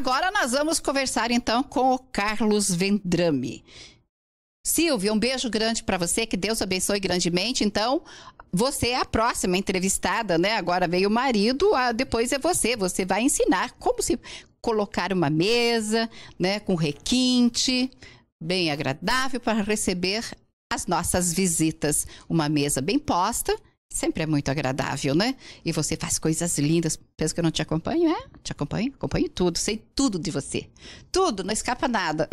Agora nós vamos conversar então com o Carlos Vendrame. Silvia, um beijo grande para você, que Deus abençoe grandemente. Então, você é a próxima entrevistada, né? Agora veio o marido, depois é você. Você vai ensinar como se colocar uma mesa, né, com requinte, bem agradável para receber as nossas visitas. Uma mesa bem posta, sempre é muito agradável, né? E você faz coisas lindas. Pensa que eu não te acompanho, é? Te acompanho, acompanho tudo, sei tudo de você. Tudo, não escapa nada.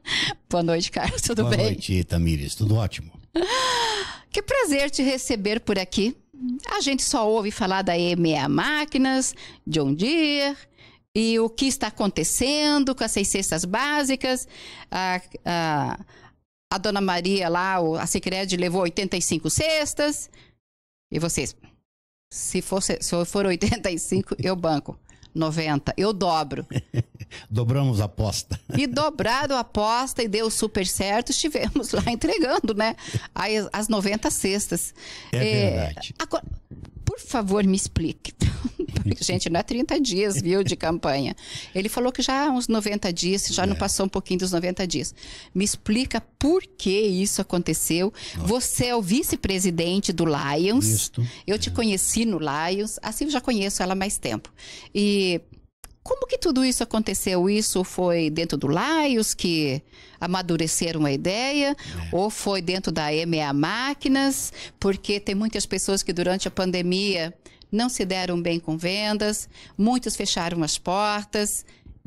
Boa noite, Carlos, tudo Boa bem? Boa noite, Tamires, tudo ótimo. Que prazer te receber por aqui. A gente só ouve falar da EMEA Máquinas, um dia e o que está acontecendo com as seis cestas básicas. A, a, a dona Maria lá, a Sicredi levou 85 cestas. E vocês? Se, fosse, se for 85, eu banco. 90, eu dobro. Dobramos a aposta. E dobrado a aposta e deu super certo, estivemos lá entregando, né? As, as 90 cestas. É, é verdade. Agora, por favor, me explique. Gente, não é 30 dias, viu, de campanha. Ele falou que já há uns 90 dias, já é. não passou um pouquinho dos 90 dias. Me explica por que isso aconteceu. Nossa. Você é o vice-presidente do Lions. Isto. Eu te é. conheci no Lions, assim eu já conheço ela há mais tempo. E como que tudo isso aconteceu? Isso foi dentro do Lions que amadureceram a ideia, é. ou foi dentro da EMEA Máquinas, porque tem muitas pessoas que durante a pandemia não se deram bem com vendas, muitos fecharam as portas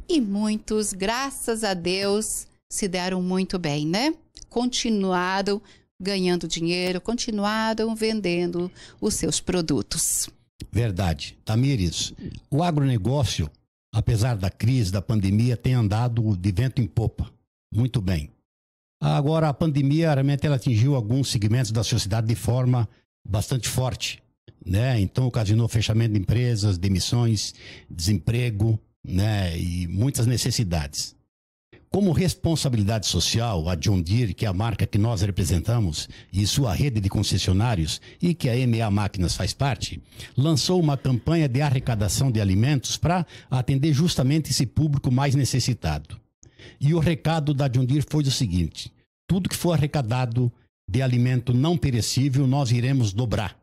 e muitos, graças a Deus, se deram muito bem, né? Continuaram ganhando dinheiro, continuaram vendendo os seus produtos. Verdade. Tamires, o agronegócio, apesar da crise, da pandemia, tem andado de vento em popa. Muito bem. Agora, a pandemia realmente ela atingiu alguns segmentos da sociedade de forma bastante forte, né? Então, ocasionou fechamento de empresas, demissões, desemprego, né? E muitas necessidades. Como responsabilidade social, a John Deere, que é a marca que nós representamos, e sua rede de concessionários, e que a MA Máquinas faz parte, lançou uma campanha de arrecadação de alimentos para atender justamente esse público mais necessitado. E o recado da Jundir foi o seguinte: tudo que for arrecadado de alimento não perecível, nós iremos dobrar.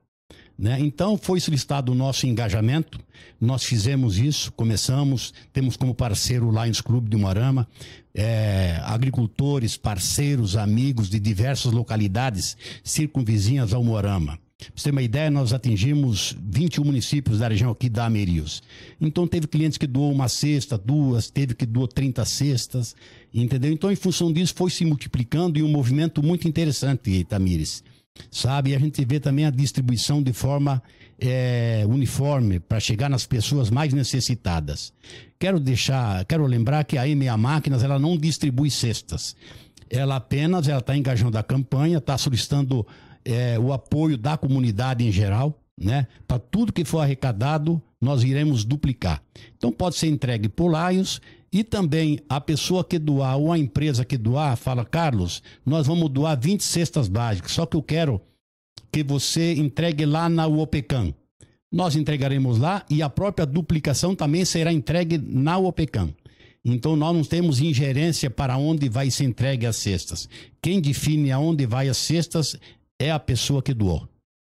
Né? Então foi solicitado o nosso engajamento, nós fizemos isso, começamos, temos como parceiro o Lions Clube de Morama é, agricultores, parceiros, amigos de diversas localidades circunvizinhas ao Morama para você ter uma ideia, nós atingimos 21 municípios da região aqui da Amerius. Então teve clientes que doou uma cesta, duas, teve que doou 30 cestas, entendeu? Então em função disso foi se multiplicando e um movimento muito interessante, Tamires. Sabe, e a gente vê também a distribuição de forma é, uniforme para chegar nas pessoas mais necessitadas. Quero deixar, quero lembrar que a EMEA Máquinas ela não distribui cestas ela apenas ela está engajando a campanha, está solicitando é, o apoio da comunidade em geral, né? Para tudo que for arrecadado, nós iremos duplicar. Então pode ser entregue por Laios e também a pessoa que doar ou a empresa que doar, fala, Carlos, nós vamos doar 20 cestas básicas, só que eu quero que você entregue lá na UOPECAM. Nós entregaremos lá e a própria duplicação também será entregue na UOPECAM. Então nós não temos ingerência para onde vai ser entregue as cestas. Quem define aonde vai as cestas é a pessoa que doou.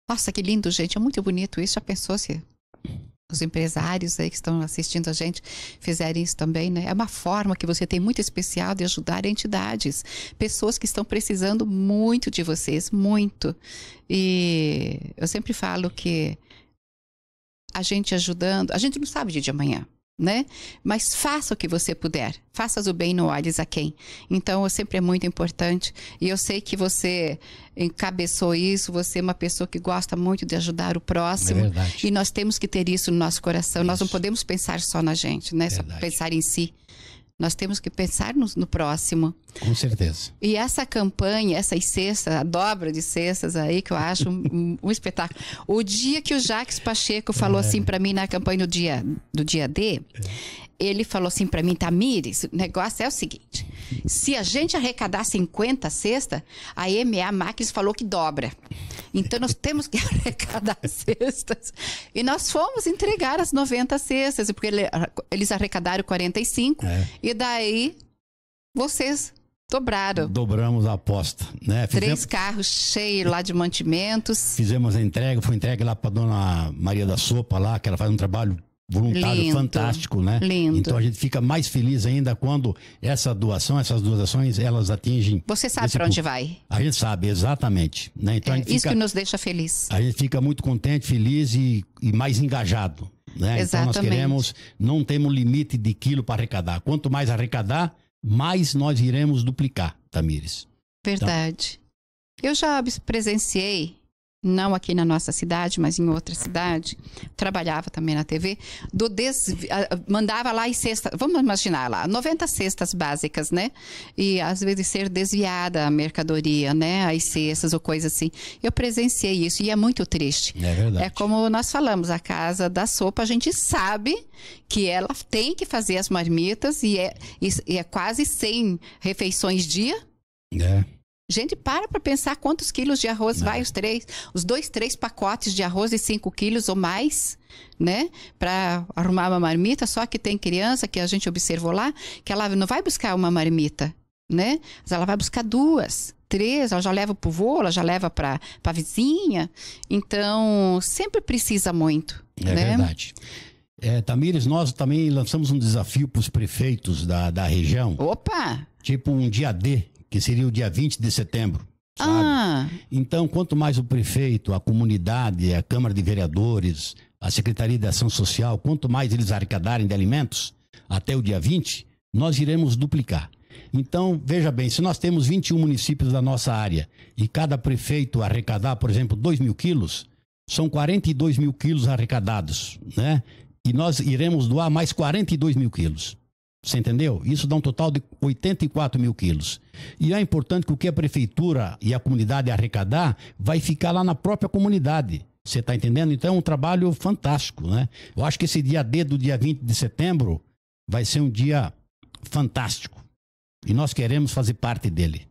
Nossa, que lindo, gente. É muito bonito isso. Já pensou se os empresários aí que estão assistindo a gente fizerem isso também, né? É uma forma que você tem muito especial de ajudar entidades, pessoas que estão precisando muito de vocês, muito. E eu sempre falo que a gente ajudando, a gente não sabe o dia de amanhã né? Mas faça o que você puder. Faças o bem, não olhes a quem. Então, sempre é muito importante. E eu sei que você encabeçou isso, você é uma pessoa que gosta muito de ajudar o próximo. É e nós temos que ter isso no nosso coração. Isso. Nós não podemos pensar só na gente, né? Verdade. Só pensar em si. Nós temos que pensar no, no próximo. Com certeza. E essa campanha, essas cestas, a dobra de cestas aí, que eu acho um, um espetáculo. O dia que o Jacques Pacheco falou é. assim para mim na campanha do dia, do dia D, é ele falou assim para mim, Tamires, o negócio é o seguinte: se a gente arrecadar 50 cesta, a EMA Máquinas falou que dobra. Então nós temos que arrecadar cestas. E nós fomos entregar as 90 cestas, porque ele, eles arrecadaram 45. É. E daí vocês Dobraram. Dobramos a aposta, né? Fizemos, Três carros cheios lá de mantimentos. Fizemos a entrega, foi entregue lá para dona Maria da Sopa lá, que ela faz um trabalho voluntário lindo, fantástico, né? Lindo. Então a gente fica mais feliz ainda quando essa doação, essas doações, elas atingem. Você sabe para onde vai? A gente sabe, exatamente. Né? Então, é, fica, isso que nos deixa feliz. A gente fica muito contente, feliz e, e mais engajado. Né? Exatamente. Então nós queremos, não temos limite de quilo para arrecadar. Quanto mais arrecadar, mais nós iremos duplicar, Tamires. Então Verdade. Então, eu já presenciei não aqui na nossa cidade, mas em outra cidade, trabalhava também na TV, do des... mandava lá e cesta, vamos imaginar lá, 90 cestas básicas, né? E às vezes ser desviada a mercadoria, né? As cestas ou coisa assim. Eu presenciei isso e é muito triste. É verdade. É como nós falamos, a casa da sopa, a gente sabe que ela tem que fazer as marmitas e é, e é quase 100 refeições dia. É Gente, para para pensar quantos quilos de arroz Não. vai os três, os dois, três pacotes de arroz de cinco quilos ou mais, né? Para arrumar uma marmita. Só que tem criança que a gente observou lá que ela não vai buscar uma marmita, né? Mas ela vai buscar duas, três, ela já leva pro vô, ela já leva para a vizinha. Então, sempre precisa muito. É né? verdade. É, Tamires, nós também lançamos um desafio para os prefeitos da, da região. Opa! Tipo um dia D, que seria o dia 20 de setembro. Ah. Então, quanto mais o prefeito, a comunidade, a Câmara de Vereadores, a Secretaria de Ação Social, quanto mais eles arrecadarem de alimentos, até o dia 20, nós iremos duplicar. Então, veja bem, se nós temos 21 municípios da nossa área e cada prefeito arrecadar, por exemplo, 2 mil quilos, são 42 mil quilos arrecadados, né? E nós iremos doar mais 42 mil quilos. Você entendeu? Isso dá um total de 84 mil quilos. E é importante que o que a prefeitura e a comunidade arrecadar vai ficar lá na própria comunidade. Você está entendendo? Então é um trabalho fantástico, né? Eu acho que esse dia D do dia 20 de setembro vai ser um dia fantástico. E nós queremos fazer parte dele.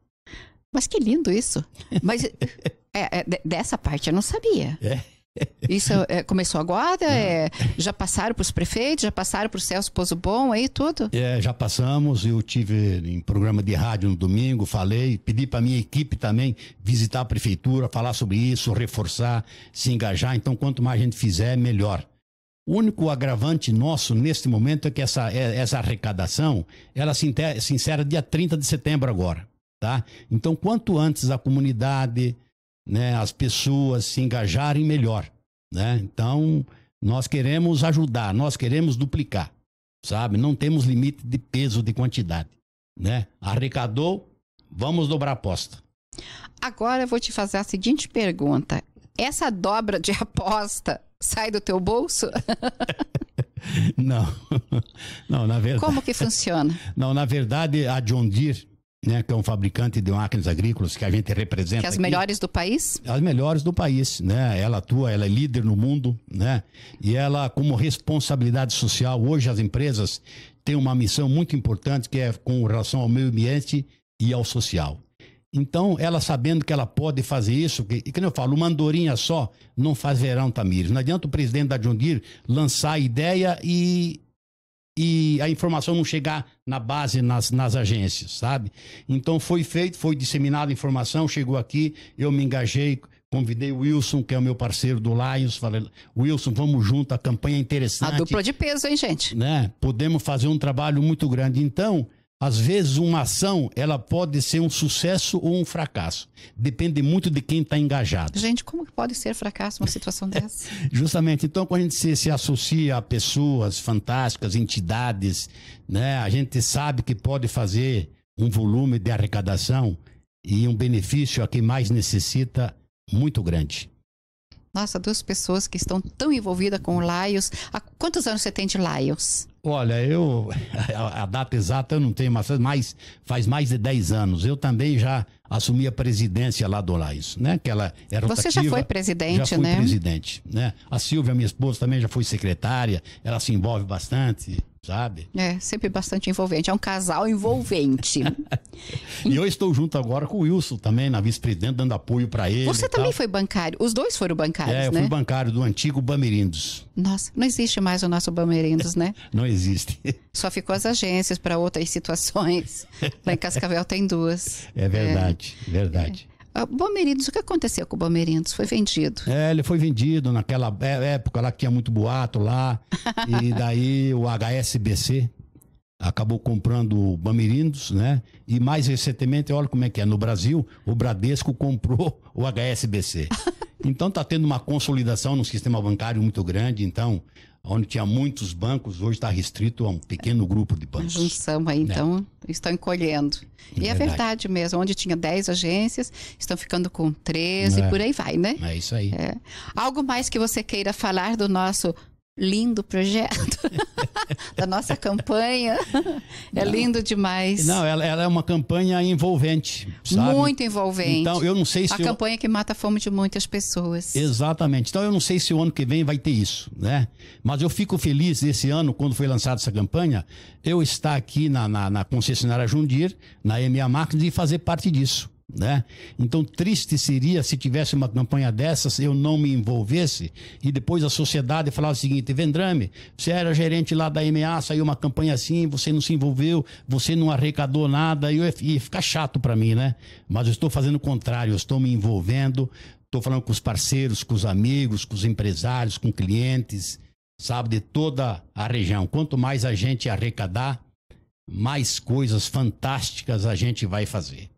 Mas que lindo isso. Mas é, é, dessa parte eu não sabia. É. Isso é, é, começou agora? É, já passaram para os prefeitos? Já passaram para o Celso Pozo Bom aí tudo? É, já passamos. Eu tive em programa de rádio no domingo, falei, pedi para minha equipe também visitar a prefeitura, falar sobre isso, reforçar, se engajar. Então, quanto mais a gente fizer, melhor. O único agravante nosso neste momento é que essa, é, essa arrecadação ela se, se insere dia 30 de setembro agora, tá? Então, quanto antes a comunidade, né, as pessoas se engajarem melhor, né? Então, nós queremos ajudar, nós queremos duplicar, sabe? Não temos limite de peso, de quantidade, né? Arrecadou, vamos dobrar a aposta. Agora eu vou te fazer a seguinte pergunta. Essa dobra de aposta sai do teu bolso? Não. Não, na verdade. Como que funciona? Não, na verdade, a John Deere, né, que é um fabricante de máquinas agrícolas que a gente representa. Que é as aqui, melhores do país? As melhores do país, né? Ela atua, ela é líder no mundo, né? E ela, como responsabilidade social, hoje as empresas têm uma missão muito importante que é com relação ao meio ambiente e ao social. Então, ela sabendo que ela pode fazer isso, que, e que eu falo, uma andorinha só não faz verão, Tamires. Não adianta o presidente da Jundir lançar a ideia e e a informação não chegar na base, nas, nas agências, sabe? Então foi feito, foi disseminada a informação, chegou aqui, eu me engajei, convidei o Wilson, que é o meu parceiro do Lions, falei, Wilson, vamos junto, a campanha é interessante. A dupla de peso, hein, gente? Né? Podemos fazer um trabalho muito grande. Então, às vezes uma ação ela pode ser um sucesso ou um fracasso. Depende muito de quem está engajado. Gente, como que pode ser fracasso uma situação dessa? Justamente. Então, quando a gente se, se associa a pessoas fantásticas, entidades, né, a gente sabe que pode fazer um volume de arrecadação e um benefício a quem mais necessita muito grande. Nossa, duas pessoas que estão tão envolvidas com o Laios. Há quantos anos você tem de Laios? Olha, eu a, data exata eu não tenho, mas faz mais, faz mais de 10 anos. Eu também já assumi a presidência lá do Lais, né? Que ela era é Você já foi presidente, já fui né? presidente, né? A Silvia, minha esposa, também já foi secretária, ela se envolve bastante sabe? É, sempre bastante envolvente. É um casal envolvente. e eu estou junto agora com o Wilson também, na vice-presidente, dando apoio para ele. Você também tal. foi bancário. Os dois foram bancários, é, eu né? fui bancário do antigo Bamirindos. Nossa, não existe mais o nosso Bamirindos, né? não existe. Só ficou as agências para outras situações. Lá em Cascavel tem duas. É verdade, é. verdade. É. Ah, Bomerindos, o que aconteceu com o Bomerindos? Foi vendido. É, ele foi vendido naquela é, época lá que tinha muito boato lá. e daí o HSBC acabou comprando o Bomerindos, né? E mais recentemente, olha como é que é, no Brasil, o Bradesco comprou o HSBC. Então tá tendo uma consolidação no sistema bancário muito grande, então onde tinha muitos bancos, hoje está restrito a um pequeno grupo de bancos. A junção aí, né? então, estão encolhendo. É e verdade. é verdade mesmo, onde tinha 10 agências, estão ficando com 13 é. e por aí vai, né? É isso aí. É. Algo mais que você queira falar do nosso lindo projeto da nossa campanha. É não. É lindo demais. Não, ela, ela, é uma campanha envolvente, sabe? Muito envolvente. Então, eu não sei se... A eu... campanha que mata a fome de muitas pessoas. Exatamente. Então, eu não sei se o ano que vem vai ter isso, né? Mas eu fico feliz esse ano, quando foi lançada essa campanha, eu estar aqui na, na, na concessionária Jundir, na EMA Máquinas e fazer parte disso. Né? Então, triste seria se tivesse uma campanha dessas, eu não me envolvesse e depois a sociedade falasse o seguinte: Vendrame, você era gerente lá da MA, saiu uma campanha assim, você não se envolveu, você não arrecadou nada, e, e fica chato para mim, né? Mas eu estou fazendo o contrário, eu estou me envolvendo, estou falando com os parceiros, com os amigos, com os empresários, com clientes, sabe, de toda a região. Quanto mais a gente arrecadar, mais coisas fantásticas a gente vai fazer.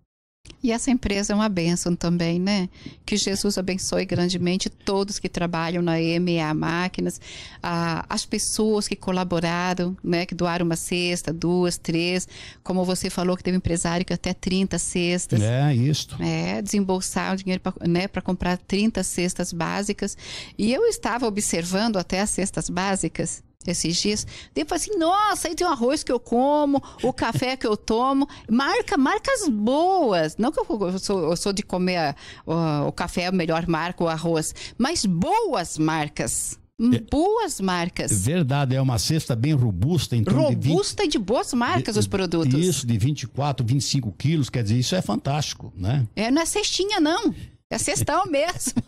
E essa empresa é uma bênção também, né? Que Jesus abençoe grandemente todos que trabalham na EMA Máquinas, a, as pessoas que colaboraram, né? Que doaram uma cesta, duas, três. Como você falou, que teve um empresário que até 30 cestas. É, isso. É, desembolsar o dinheiro para né, comprar 30 cestas básicas. E eu estava observando até as cestas básicas esses dias. Depois assim, nossa, aí tem o arroz que eu como, o café que eu tomo. Marca, marcas boas. Não que eu sou, eu sou de comer o café, a melhor marca, o arroz, mas boas marcas. É. boas marcas. Verdade, é uma cesta bem robusta. Então robusta de 20, e de boas marcas de, os produtos. Isso, de 24, 25 quilos, quer dizer, isso é fantástico, né? É, não é cestinha, não. É cestão mesmo.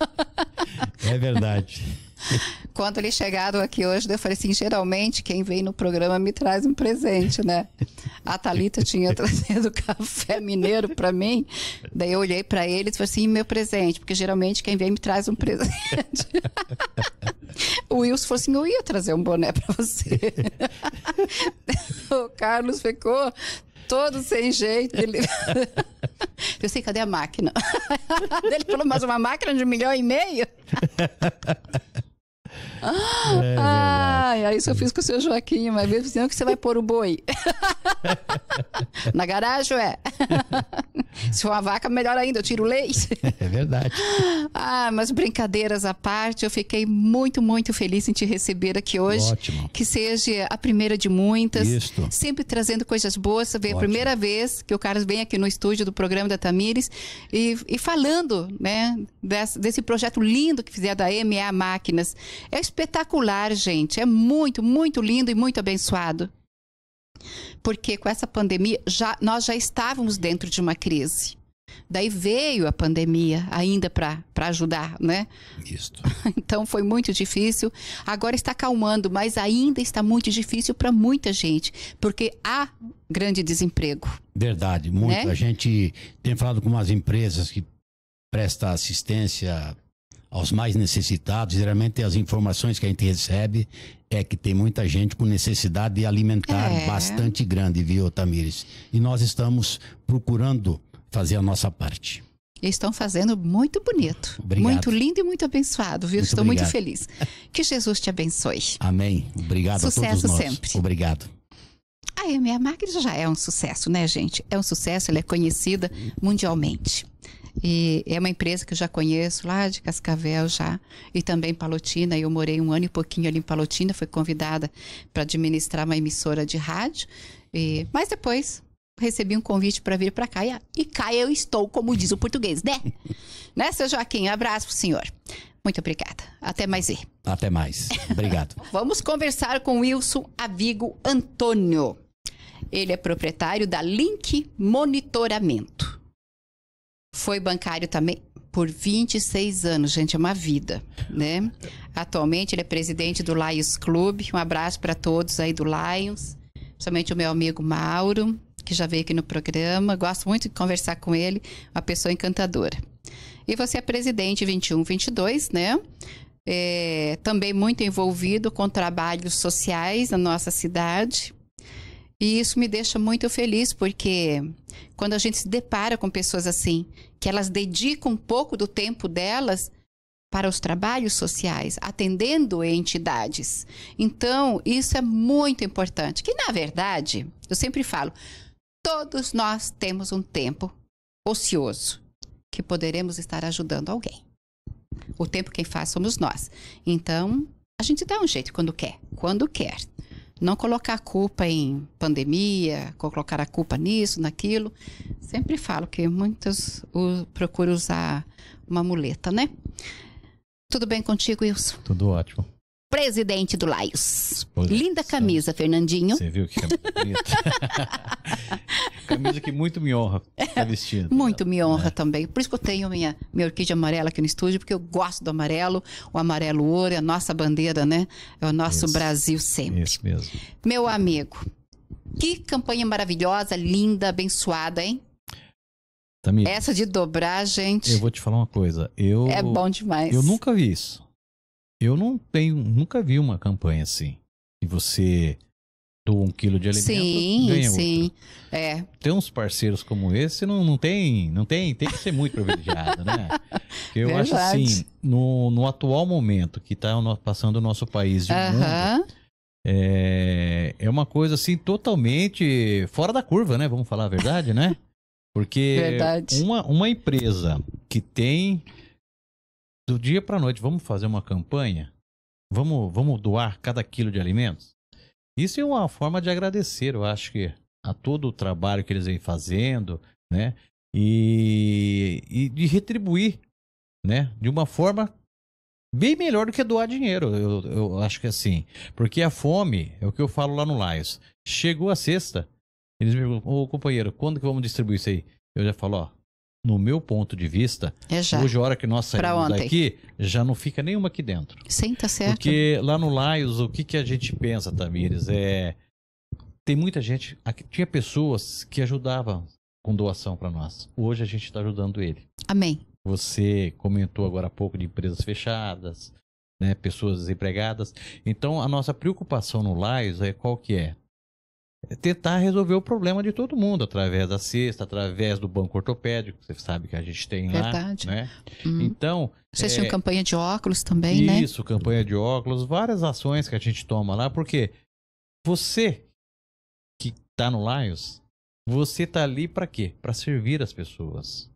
é verdade. Quando eles é chegaram aqui hoje, eu falei assim: geralmente quem vem no programa me traz um presente, né? A Talita tinha trazido café mineiro para mim. Daí eu olhei para eles e falei assim: meu presente, porque geralmente quem vem me traz um presente. o Wilson falou assim: eu ia trazer um boné para você. o Carlos ficou todo sem jeito. Ele... Eu sei, cadê a máquina? Ele falou, mas uma máquina de um milhão e meio? Ah, é Ai, ah, isso eu fiz com o seu Joaquim, mas mesmo dizendo que você vai pôr o boi. Na garagem, é. Se for uma vaca, melhor ainda, eu tiro leite. É verdade. ah, mas brincadeiras à parte, eu fiquei muito, muito feliz em te receber aqui hoje. Ótimo. Que seja a primeira de muitas. Isso. Sempre trazendo coisas boas. Veio a primeira vez que o Carlos vem aqui no estúdio do programa da Tamires e, e falando, né, desse, desse projeto lindo que fizeram da MA Máquinas. É espetacular, gente. É muito, muito lindo e muito abençoado. Porque com essa pandemia, já, nós já estávamos dentro de uma crise. Daí veio a pandemia ainda para ajudar, né? Isto. Então foi muito difícil. Agora está acalmando, mas ainda está muito difícil para muita gente, porque há grande desemprego. Verdade, muito. Né? A gente tem falado com umas empresas que prestam assistência aos mais necessitados. Geralmente as informações que a gente recebe é que tem muita gente com necessidade de alimentar é. bastante grande, viu, Tamires? E nós estamos procurando fazer a nossa parte. E estão fazendo muito bonito. Obrigado. Muito lindo e muito abençoado, viu? Muito Estou obrigado. muito feliz. Que Jesus te abençoe. Amém. Obrigado Sucesso a todos nós. sempre. Obrigado. A EMEA Magris já é um sucesso, né, gente? É um sucesso, ela é conhecida mundialmente. E é uma empresa que eu já conheço lá de Cascavel já e também Palotina. Eu morei um ano e pouquinho ali em Palotina, fui convidada para administrar uma emissora de rádio. E, mas depois recebi um convite para vir para cá e, e cá eu estou, como diz o português, né? né, seu Joaquim? Abraço pro senhor. Muito obrigada. Até mais. E. Até mais. Obrigado. Vamos conversar com Wilson Avigo Antônio. Ele é proprietário da Link Monitoramento. Foi bancário também por 26 anos, gente, é uma vida, né? Atualmente ele é presidente do Lions Club. Um abraço para todos aí do Lions, principalmente o meu amigo Mauro, que já veio aqui no programa. Gosto muito de conversar com ele, uma pessoa encantadora. E você é presidente 21, 22, né? É, também muito envolvido com trabalhos sociais na nossa cidade. E isso me deixa muito feliz, porque quando a gente se depara com pessoas assim, que elas dedicam um pouco do tempo delas para os trabalhos sociais, atendendo entidades. Então, isso é muito importante. Que, na verdade, eu sempre falo, todos nós temos um tempo ocioso que poderemos estar ajudando alguém. O tempo quem faz somos nós. Então, a gente dá um jeito quando quer, quando quer. Não colocar a culpa em pandemia, colocar a culpa nisso, naquilo. Sempre falo que muitos procuram usar uma muleta, né? Tudo bem contigo, Wilson? Tudo ótimo presidente do Laios. Linda camisa, Fernandinho. Você viu que camisa bonita. camisa que muito me honra estar vestindo. Né? Muito me honra é. também. Por isso que eu tenho minha, minha orquídea amarela aqui no estúdio, porque eu gosto do amarelo, o amarelo ouro, é a nossa bandeira, né? É o nosso isso. Brasil sempre. Isso mesmo. Meu amigo, que campanha maravilhosa, linda, abençoada, hein? Tamir, Essa de dobrar, gente. Eu vou te falar uma coisa. Eu, é bom demais. Eu nunca vi isso. Eu não tenho, nunca vi uma campanha assim. E você doa um quilo de alimento, sim, ganha sim. outro. É. Ter uns parceiros como esse não, não tem, não tem, tem que ser muito privilegiado, né? Eu Verdade. acho assim, no, no atual momento que está passando o nosso país de uh -huh. mundo, é, é uma coisa assim totalmente fora da curva, né? Vamos falar a verdade, né? Porque verdade. Uma, uma empresa que tem do dia para a noite, vamos fazer uma campanha? Vamos, vamos doar cada quilo de alimentos? Isso é uma forma de agradecer, eu acho que, a todo o trabalho que eles vêm fazendo, né? E, e de retribuir, né? De uma forma bem melhor do que doar dinheiro, eu, eu acho que é assim. Porque a fome, é o que eu falo lá no Laios, chegou a sexta, eles me perguntam, ô companheiro, quando que vamos distribuir isso aí? Eu já falo, ó, no meu ponto de vista, é já. hoje, a hora que nós saímos daqui, já não fica nenhuma aqui dentro. Sim, tá certo. Porque lá no Laios, o que, que a gente pensa, Tamires? É, tem muita gente. Aqui, tinha pessoas que ajudavam com doação para nós. Hoje a gente está ajudando ele. Amém. Você comentou agora há pouco de empresas fechadas, né, pessoas desempregadas. Então, a nossa preocupação no Laios é qual que é? É tentar resolver o problema de todo mundo, através da cesta, através do banco ortopédico, você sabe que a gente tem Verdade. lá. Né? Hum. Então. Vocês é, tinham campanha de óculos também, isso, né? Isso, campanha de óculos, várias ações que a gente toma lá, porque você que está no Lions, você está ali para quê? Para servir as pessoas.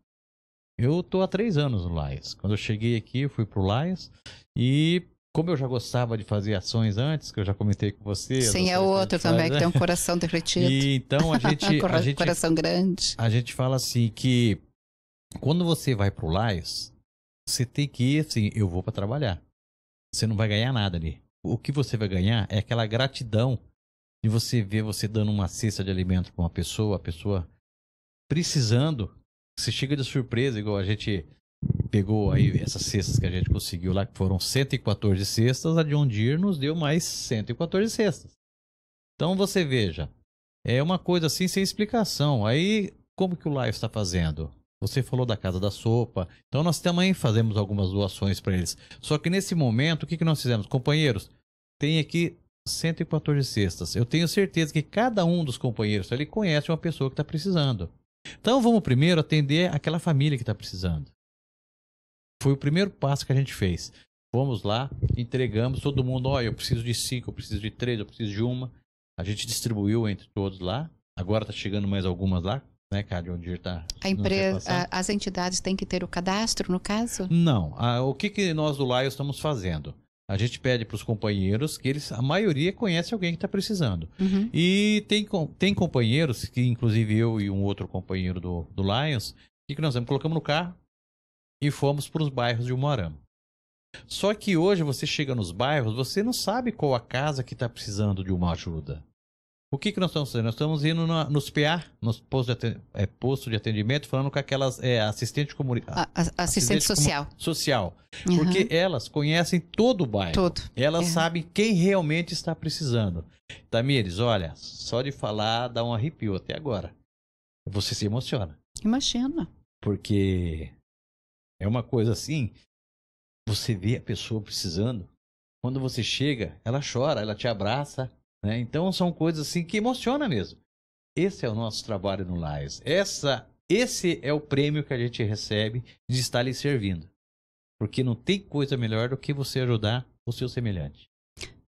Eu estou há três anos no Lions. Quando eu cheguei aqui, eu fui pro Lions e como eu já gostava de fazer ações antes, que eu já comentei com você. Sim, é outro também, né? que tem um coração derretido. E então a gente. a gente coração grande. A gente fala assim que quando você vai pro Laios, você tem que ir assim, eu vou para trabalhar. Você não vai ganhar nada ali. O que você vai ganhar é aquela gratidão de você ver você dando uma cesta de alimento para uma pessoa, a pessoa precisando. Você chega de surpresa, igual a gente pegou aí essas cestas que a gente conseguiu lá, que foram 114 cestas, a John Deere nos deu mais 114 cestas. Então você veja, é uma coisa assim sem explicação. Aí como que o Live está fazendo? Você falou da Casa da Sopa, então nós também fazemos algumas doações para eles. Só que nesse momento, o que, que nós fizemos? Companheiros, tem aqui 114 cestas. Eu tenho certeza que cada um dos companheiros ali conhece uma pessoa que está precisando. Então vamos primeiro atender aquela família que está precisando foi o primeiro passo que a gente fez. Vamos lá, entregamos todo mundo. Olha, eu preciso de cinco, eu preciso de três, eu preciso de uma. A gente distribuiu entre todos lá. Agora está chegando mais algumas lá, né, Cádio, onde está. A empresa, tá a, as entidades têm que ter o cadastro, no caso? Não. A, o que, que nós do Laio estamos fazendo? A gente pede para os companheiros que eles, a maioria conhece alguém que está precisando. Uhum. E tem, tem companheiros, que inclusive eu e um outro companheiro do, do Lions, que, nós Colocamos no carro, e fomos para os bairros de Umuarama. Só que hoje você chega nos bairros, você não sabe qual a casa que está precisando de uma ajuda. O que, que nós estamos fazendo? Nós estamos indo na, nos PA, nos postos de, é, posto de atendimento, falando com aquelas é, assistente comunitária. Assistente, assistente, social. Comun social. Uhum. Porque elas conhecem todo o bairro. Todo. Elas é. sabem quem realmente está precisando. Tamires, olha, só de falar dá um arrepio até agora. Você se emociona. Imagina. Porque é uma coisa assim, você vê a pessoa precisando, quando você chega, ela chora, ela te abraça, né? Então são coisas assim que emociona mesmo. Esse é o nosso trabalho no Lies. Essa, esse é o prêmio que a gente recebe de estar lhe servindo. Porque não tem coisa melhor do que você ajudar o seu semelhante.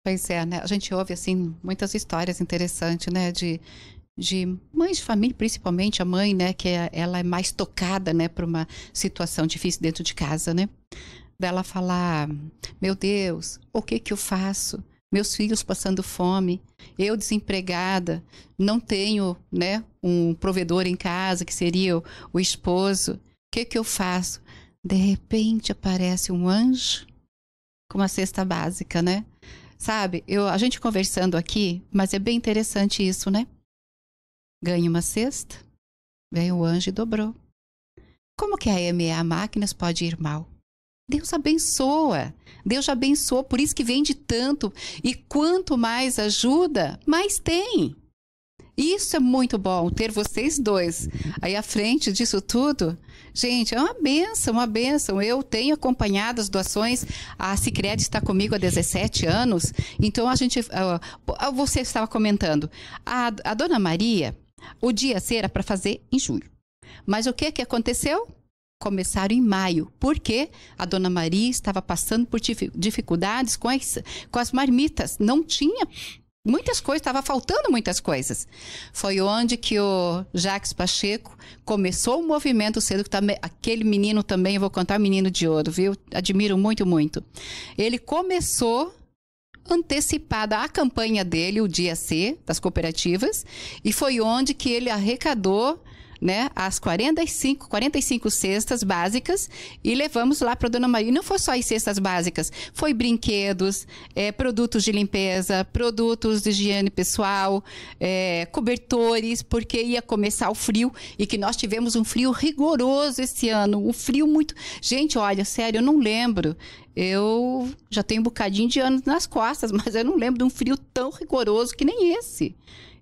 Pois é, né? A gente ouve, assim, muitas histórias interessantes, né? De, de mães de família, principalmente a mãe, né, que é, ela é mais tocada, né, por uma situação difícil dentro de casa, né? Dela falar: "Meu Deus, o que que eu faço? Meus filhos passando fome, eu desempregada, não tenho, né, um provedor em casa que seria o, o esposo. O que que eu faço?" De repente aparece um anjo com uma cesta básica, né? Sabe? Eu a gente conversando aqui, mas é bem interessante isso, né? Ganha uma cesta, vem o anjo e dobrou. Como que a EMEA Máquinas pode ir mal? Deus abençoa. Deus abençoa, por isso que vende tanto. E quanto mais ajuda, mais tem. Isso é muito bom, ter vocês dois aí à frente disso tudo. Gente, é uma benção, uma benção. Eu tenho acompanhado as doações. A Cicred está comigo há 17 anos. Então, a gente. Ah, você estava comentando. A, a dona Maria, o dia C era para fazer em julho. Mas o que, que aconteceu? Começaram em maio, porque a dona Maria estava passando por dificuldades com as, com as marmitas. Não tinha muitas coisas, estava faltando muitas coisas. Foi onde que o Jacques Pacheco começou o movimento cedo, que também, aquele menino também, eu vou contar, menino de ouro, viu? Admiro muito, muito. Ele começou antecipada a campanha dele, o Dia C, das cooperativas, e foi onde que ele arrecadou né, as 45, 45 cestas básicas e levamos lá para Dona Maria. E não foi só as cestas básicas, foi brinquedos, é, produtos de limpeza, produtos de higiene pessoal, é, cobertores, porque ia começar o frio e que nós tivemos um frio rigoroso esse ano, um frio muito. Gente, olha, sério, eu não lembro eu já tenho um bocadinho de anos nas costas, mas eu não lembro de um frio tão rigoroso que nem esse.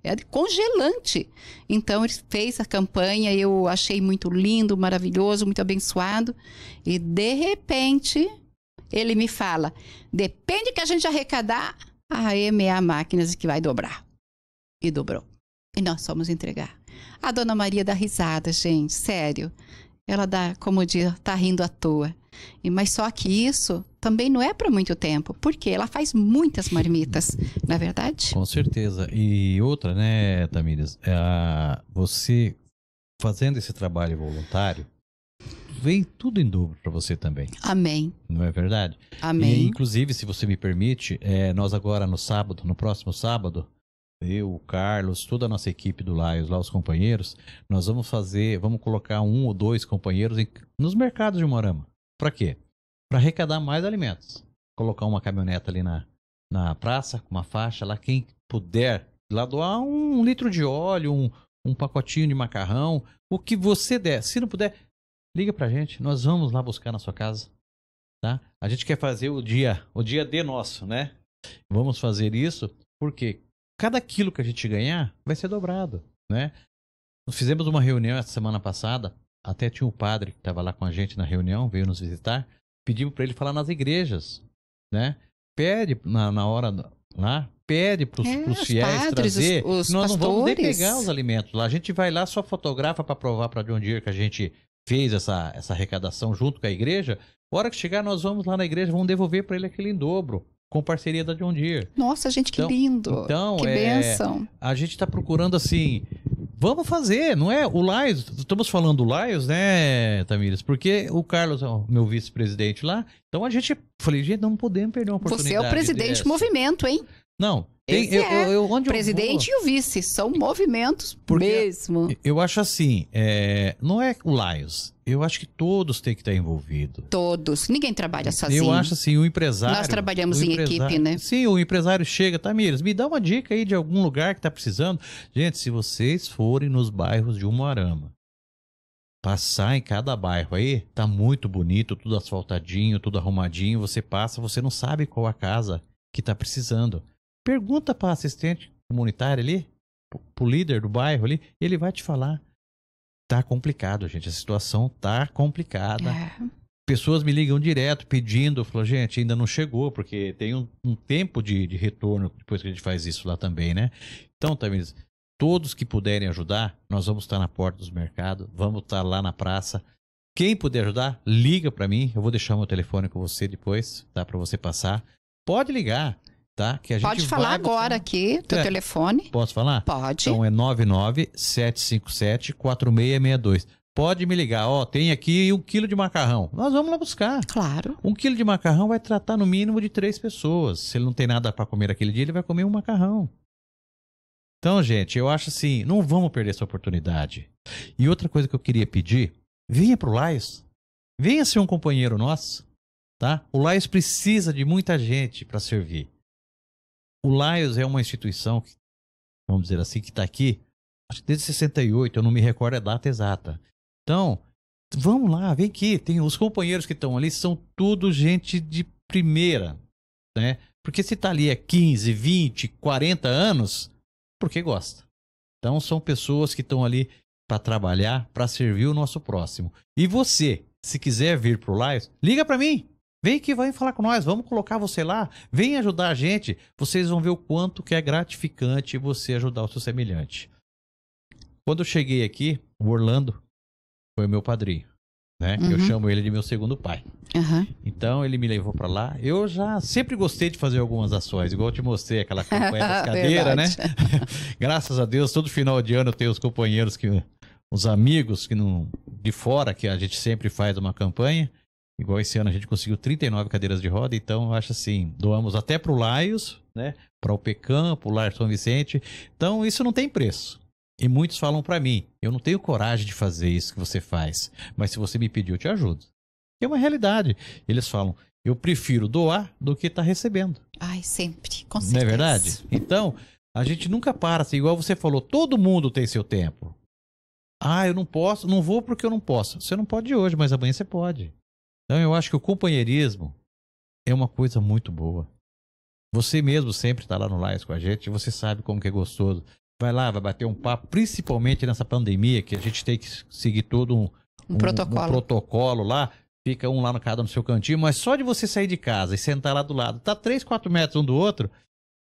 É congelante. Então ele fez a campanha, eu achei muito lindo, maravilhoso, muito abençoado. E de repente ele me fala: depende que a gente arrecadar, a EMA Máquinas que vai dobrar. E dobrou. E nós fomos entregar. A dona Maria dá risada, gente, sério ela dá, como diz, tá rindo à toa. E, mas só que isso também não é para muito tempo, porque ela faz muitas marmitas, na é verdade. Com certeza. E outra, né, Tamires, é a, você fazendo esse trabalho voluntário, vem tudo em dobro para você também. Amém. Não é verdade? Amém. E, inclusive, se você me permite, é, nós agora no sábado, no próximo sábado, eu, o Carlos, toda a nossa equipe do Laios, lá os companheiros, nós vamos fazer, vamos colocar um ou dois companheiros em, nos mercados de Morama. Para quê? Para arrecadar mais alimentos. Colocar uma caminhoneta ali na, na praça, com uma faixa lá, quem puder lá doar um, um litro de óleo, um, um pacotinho de macarrão, o que você der. Se não puder, liga pra gente, nós vamos lá buscar na sua casa, tá? A gente quer fazer o dia, o dia D nosso, né? Vamos fazer isso porque cada quilo que a gente ganhar vai ser dobrado, né? Nós fizemos uma reunião essa semana passada, até tinha um padre que estava lá com a gente na reunião, veio nos visitar, pedimos para ele falar nas igrejas, né? Pede na, na hora lá, pede para é, os fiéis padres, trazer, os, os nós pastores. não vamos nem pegar os alimentos lá, a gente vai lá só fotografa para provar para John Deere é que a gente fez essa, essa arrecadação junto com a igreja. A hora que chegar, nós vamos lá na igreja, vamos devolver para ele aquele em dobro com parceria da John Deere. Nossa, gente, que então, lindo. Então, que é, benção. A gente está procurando assim. Vamos fazer, não é? O Laios, estamos falando do Laios, né, Tamires? Porque o Carlos é o meu vice-presidente lá. Então a gente, falei, gente, não podemos perder uma oportunidade. Você é o presidente dessa. movimento, hein? Não. Tem, eu, é. eu, eu, onde o presidente vou... e o vice são movimentos Porque mesmo. Eu acho assim, é, não é o Laios. Eu acho que todos têm que estar envolvidos. Todos. Ninguém trabalha sozinho. Eu acho assim, o empresário. Nós trabalhamos em equipe, né? Sim, o empresário chega, tá, Mires? me dá uma dica aí de algum lugar que tá precisando. Gente, se vocês forem nos bairros de Umuarama, passar em cada bairro aí, tá muito bonito, tudo asfaltadinho, tudo arrumadinho. Você passa, você não sabe qual a casa que tá precisando. Pergunta para assistente comunitário ali, pro líder do bairro ali, ele vai te falar. Tá complicado, gente. A situação tá complicada. É. Pessoas me ligam direto pedindo, falou, gente, ainda não chegou, porque tem um, um tempo de, de, retorno depois que a gente faz isso lá também, né? Então, Tamires, todos que puderem ajudar, nós vamos estar na porta dos mercados, vamos estar lá na praça. Quem puder ajudar, liga para mim. Eu vou deixar meu telefone com você depois, Dá tá? Para você passar. Pode ligar tá? Que a Pode falar vai... agora aqui, teu é. telefone. Posso falar? Pode. Então é 997574662. Pode me ligar, ó, tem aqui um quilo de macarrão. Nós vamos lá buscar. Claro. Um quilo de macarrão vai tratar no mínimo de três pessoas. Se ele não tem nada para comer aquele dia, ele vai comer um macarrão. Então, gente, eu acho assim, não vamos perder essa oportunidade. E outra coisa que eu queria pedir, venha pro Laios. Venha ser um companheiro nosso, tá? O Laios precisa de muita gente para servir. O Lions é uma instituição, que, vamos dizer assim, que está aqui desde 68, eu não me recordo a data exata. Então, vamos lá, vem aqui. Tem os companheiros que estão ali são tudo gente de primeira, né? Porque se está ali há 15, 20, 40 anos, porque gosta. Então são pessoas que estão ali para trabalhar, para servir o nosso próximo. E você, se quiser vir para o Lions, liga para mim. Vem aqui, vem falar com nós, vamos colocar você lá, vem ajudar a gente. Vocês vão ver o quanto que é gratificante você ajudar o seu semelhante. Quando eu cheguei aqui, o Orlando foi o meu padrinho, né? Uhum. Eu chamo ele de meu segundo pai. Uhum. Então ele me levou para lá. Eu já sempre gostei de fazer algumas ações, igual eu te mostrei aquela campanha das cadeiras, né? Graças a Deus, todo final de ano eu tenho os companheiros que os amigos que não de fora que a gente sempre faz uma campanha. Igual esse ano a gente conseguiu 39 cadeiras de roda, então eu acho assim, doamos até para o Laios, né? Para o Pecam, para o Lar São Vicente. Então isso não tem preço. E muitos falam para mim, eu não tenho coragem de fazer isso que você faz, mas se você me pedir eu te ajudo. É uma realidade. Eles falam, eu prefiro doar do que estar tá recebendo. Ai, sempre, com certeza. Não é verdade? Então, a gente nunca para, assim, igual você falou, todo mundo tem seu tempo. Ah, eu não posso, não vou porque eu não posso. Você não pode hoje, mas amanhã você pode. Então eu acho que o companheirismo é uma coisa muito boa. Você mesmo sempre está lá no Lions com a gente, você sabe como que é gostoso. Vai lá, vai bater um papo, principalmente nessa pandemia, que a gente tem que seguir todo um, um, um, protocolo. um protocolo. lá. Fica um lá no cada no seu cantinho, mas só de você sair de casa e sentar lá do lado, tá 3, 4 metros um do outro,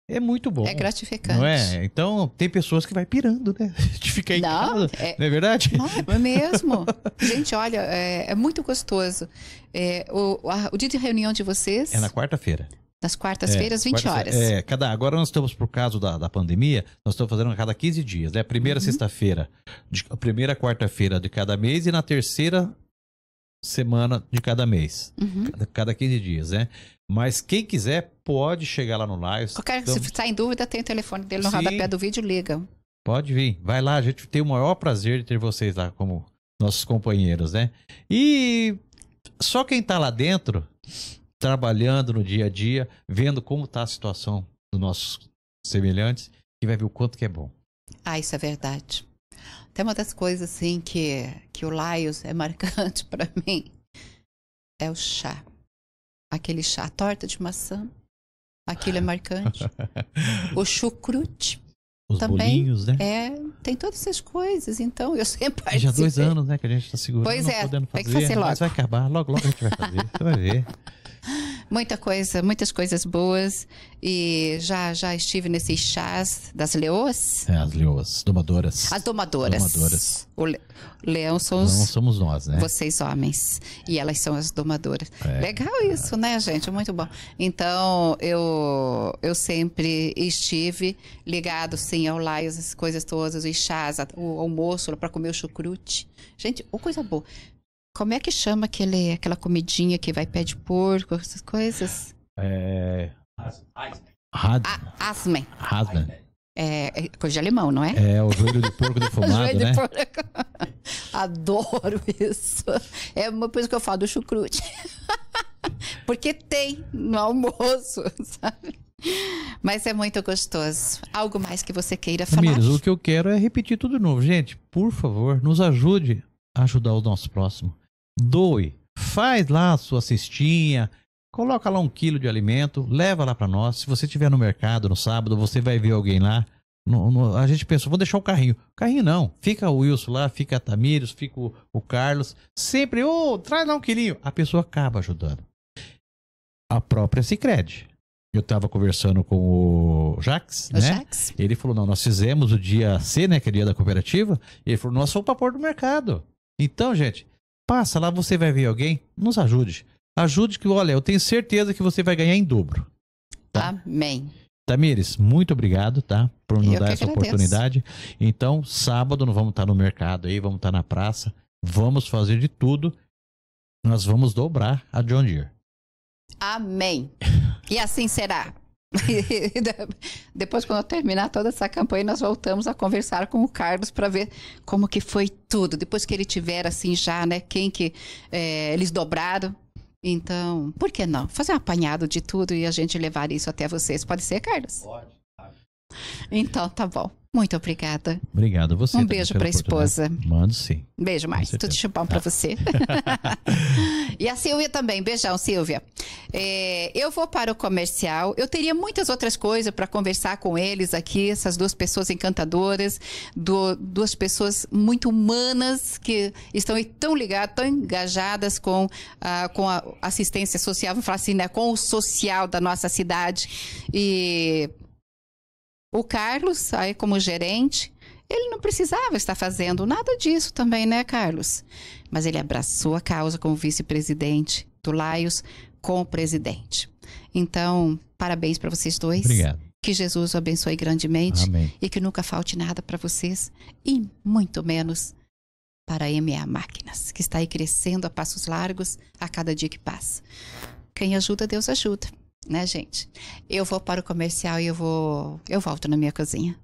é muito bom. É gratificante. Não é? Então, tem pessoas que vai pirando, né? De ficar em não, casa. É, não é verdade? Não, é mesmo. Gente, olha, é, é muito gostoso. É, o, a, o dia de reunião de vocês. É na quarta-feira. Nas é, quartas-feiras, é, 20 quarta horas. É, cada, agora nós estamos, por causa da, da pandemia, nós estamos fazendo a cada 15 dias, É né? Primeira uhum. sexta-feira, primeira quarta-feira de cada mês e na terceira semana de cada mês. Uhum. Cada, cada 15 dias, né? Mas quem quiser pode chegar lá no live. Qualquer, então, se está em dúvida, tem o telefone dele no sim, rodapé do vídeo, liga. Pode vir. Vai lá, a gente tem o maior prazer de ter vocês lá como nossos companheiros, né? E só quem está lá dentro, trabalhando no dia a dia, vendo como está a situação dos nossos semelhantes, que vai ver o quanto que é bom. Ah, isso é verdade. Até uma das coisas assim que, que o Laios é marcante para mim é o chá. Aquele chá, a torta de maçã, aquilo é marcante. o chucrute. Os também bolinhos, né? É, tem todas essas coisas. Então, eu sempre participei. Já dois anos, né, que a gente está segurando, pois é, podendo fazer. Tem que fazer logo. Mas vai acabar, logo, logo a gente vai fazer. Você vai ver. muita coisa, muitas coisas boas e já já estive nesses chás das leoas. É, as leoas, domadoras. As domadoras. Domadoras. O le... leão são os... Não somos nós, né? Vocês homens e elas são as domadoras. É. Legal isso, né, gente? Muito bom. Então eu eu sempre estive ligado sim ao Laios, essas coisas todas, os chás, o almoço para comer o chucrute. Gente, ou oh, coisa boa. Como é que chama aquele, aquela comidinha que vai pé de porco, essas coisas? É. Asmen. Asmen. É, é, coisa de alemão, não é? É, o joelho de porco defumado, joelho né? De porco. Adoro isso. É uma coisa que eu falo do chucrute. Porque tem no almoço, sabe? Mas é muito gostoso. Algo mais que você queira falar? Amigos, o que eu quero é repetir tudo de novo. Gente, por favor, nos ajude a ajudar o nosso próximo doe, faz lá a sua cestinha, coloca lá um quilo de alimento, leva lá para nós. Se você estiver no mercado no sábado, você vai ver alguém lá. No, no, a gente pensou, vou deixar o carrinho. Carrinho não. Fica o Wilson lá, fica a Tamires, fica o, o Carlos. Sempre, ô, oh, traz lá um quilinho. A pessoa acaba ajudando. A própria Cicred. Eu estava conversando com o Jax, o né? Jax. Ele falou, não, nós fizemos o dia C, né, que é o dia da cooperativa. Ele falou, nós fomos para pôr do mercado. Então, gente, Passa lá, você vai ver alguém, nos ajude. Ajude que, olha, eu tenho certeza que você vai ganhar em dobro. Tá? Amém. Tamires, muito obrigado, tá? Por nos eu dar essa oportunidade. Então, sábado nós vamos estar no mercado aí, vamos estar na praça, vamos fazer de tudo. Nós vamos dobrar a John Deere. Amém. E assim será. Depois, quando eu terminar toda essa campanha, nós voltamos a conversar com o Carlos para ver como que foi tudo. Depois que ele tiver assim já, né? Quem que é, eles dobraram. Então, por que não? Fazer um apanhado de tudo e a gente levar isso até vocês. Pode ser, Carlos? Pode. Então, tá bom. Muito obrigada. Obrigado você. Um beijo para a esposa. Mando sim. Beijo, mais. Tudo de chupão para você. e a Silvia também. Beijão, Silvia. É, eu vou para o comercial. Eu teria muitas outras coisas para conversar com eles aqui, essas duas pessoas encantadoras, do, duas pessoas muito humanas que estão tão ligadas, tão engajadas com, com a assistência social, vamos falar assim, né, com o social da nossa cidade. E o Carlos, aí como gerente, ele não precisava estar fazendo nada disso também, né, Carlos? Mas ele abraçou a causa como vice-presidente do Laios com o presidente. Então, parabéns para vocês dois. Obrigado. Que Jesus o abençoe grandemente Amém. e que nunca falte nada para vocês e muito menos para a MA Máquinas, que está aí crescendo a passos largos a cada dia que passa. Quem ajuda, Deus ajuda né, gente? Eu vou para o comercial e eu vou, eu volto na minha cozinha.